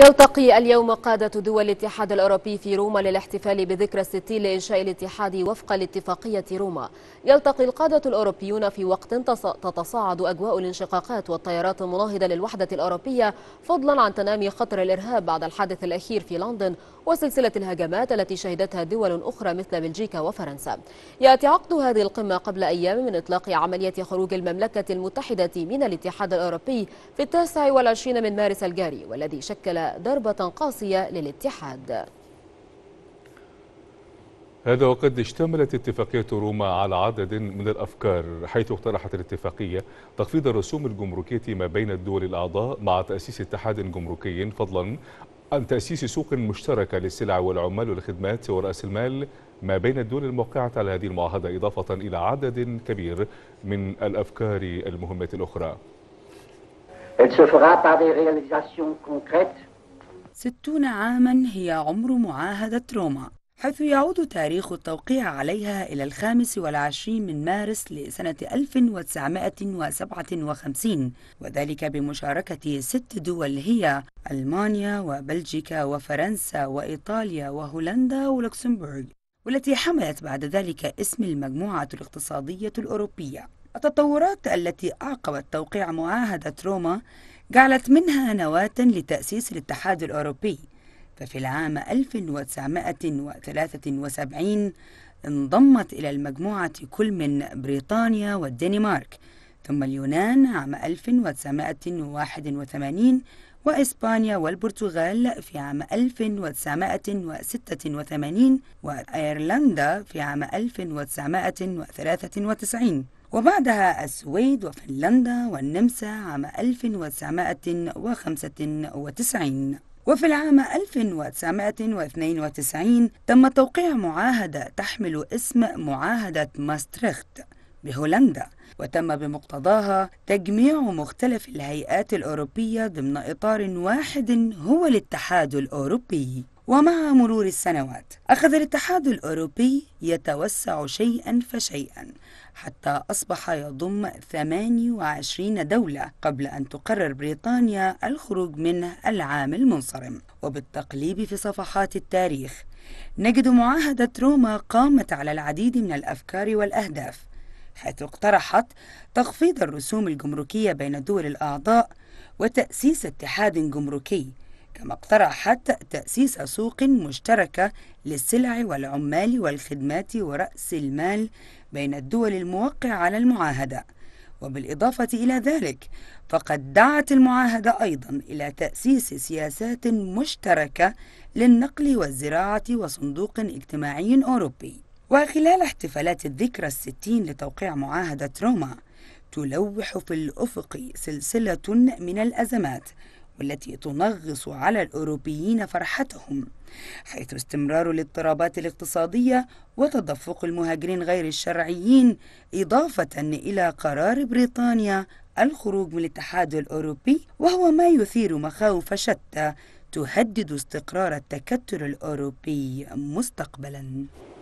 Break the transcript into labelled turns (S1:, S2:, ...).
S1: يلتقي اليوم قادة دول الاتحاد الأوروبي في روما للاحتفال بذكرى الستين لإنشاء الاتحاد وفق لاتفاقية روما يلتقي القادة الأوروبيون في وقت تتصاعد أجواء الانشقاقات والتيارات المناهضة للوحدة الأوروبية فضلا عن تنامي خطر الإرهاب بعد الحادث الأخير في لندن وسلسلة الهجمات التي شهدتها دول أخرى مثل بلجيكا وفرنسا يأتي عقد هذه القمة قبل أيام من إطلاق عملية خروج المملكة المتحدة من الاتحاد الأوروبي في التاسع والعشرين من مارس الجاري والذي شكل ضربة قاسية للاتحاد
S2: هذا وقد اشتملت اتفاقية روما على عدد من الأفكار حيث اقترحت الاتفاقية تخفيض الرسوم الجمركية ما بين الدول الأعضاء مع تأسيس اتحاد جمركي فضلا عن تأسيس سوق مشتركة للسلع والعمال والخدمات ورأس المال ما بين الدول الموقعة على هذه المعاهدة إضافة إلى عدد كبير من الأفكار المهمة الأخرى.
S3: ستون عاما هي عمر معاهدة روما حيث يعود تاريخ التوقيع عليها إلى الخامس والعشرين من مارس لسنة 1957 وذلك بمشاركة ست دول هي ألمانيا وبلجيكا وفرنسا وإيطاليا وهولندا ولوكسمبورغ والتي حملت بعد ذلك اسم المجموعة الاقتصادية الأوروبية التطورات التي أعقبت توقيع معاهدة روما جعلت منها نواة لتأسيس الاتحاد الأوروبي ففي العام 1973 انضمت إلى المجموعة كل من بريطانيا والدنمارك ثم اليونان عام 1981 وإسبانيا والبرتغال في عام 1986 وأيرلندا في عام 1993 وبعدها السويد وفنلندا والنمسا عام 1995 وفي العام 1992 تم توقيع معاهدة تحمل اسم معاهدة ماستريخت بهولندا وتم بمقتضاها تجميع مختلف الهيئات الأوروبية ضمن إطار واحد هو الاتحاد الأوروبي ومع مرور السنوات أخذ الاتحاد الأوروبي يتوسع شيئا فشيئا حتى أصبح يضم 28 دولة قبل أن تقرر بريطانيا الخروج منه العام المنصرم وبالتقليب في صفحات التاريخ نجد معاهدة روما قامت على العديد من الأفكار والأهداف حيث اقترحت تخفيض الرسوم الجمركية بين الدول الأعضاء وتأسيس اتحاد جمركي كما اقترحت تأسيس سوق مشتركة للسلع والعمال والخدمات ورأس المال بين الدول الموقعة على المعاهدة وبالإضافة إلى ذلك فقد دعت المعاهدة أيضا إلى تأسيس سياسات مشتركة للنقل والزراعة وصندوق اجتماعي أوروبي وخلال احتفالات الذكرى الستين لتوقيع معاهدة روما تلوح في الأفق سلسلة من الأزمات والتي تنغص على الأوروبيين فرحتهم حيث استمرار الاضطرابات الاقتصادية وتدفق المهاجرين غير الشرعيين إضافة إلى قرار بريطانيا الخروج من الاتحاد الأوروبي وهو ما يثير مخاوف شتى تهدد استقرار التكتل الأوروبي مستقبلاً